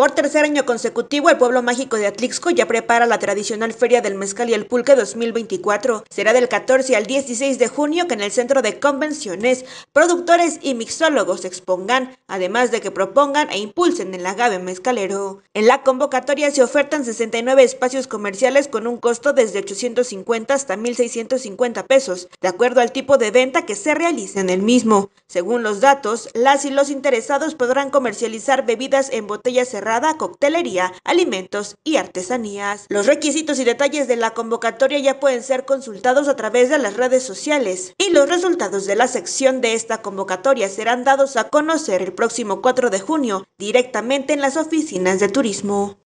Por tercer año consecutivo, el pueblo mágico de Atlixco ya prepara la tradicional Feria del Mezcal y el Pulque 2024. Será del 14 al 16 de junio que en el Centro de Convenciones, productores y mixólogos expongan, además de que propongan e impulsen el agave mezcalero. En la convocatoria se ofertan 69 espacios comerciales con un costo desde 850 hasta 1.650 pesos, de acuerdo al tipo de venta que se realice en el mismo. Según los datos, las y los interesados podrán comercializar bebidas en botellas cerradas coctelería, alimentos y artesanías. Los requisitos y detalles de la convocatoria ya pueden ser consultados a través de las redes sociales y los resultados de la sección de esta convocatoria serán dados a conocer el próximo 4 de junio directamente en las oficinas de turismo.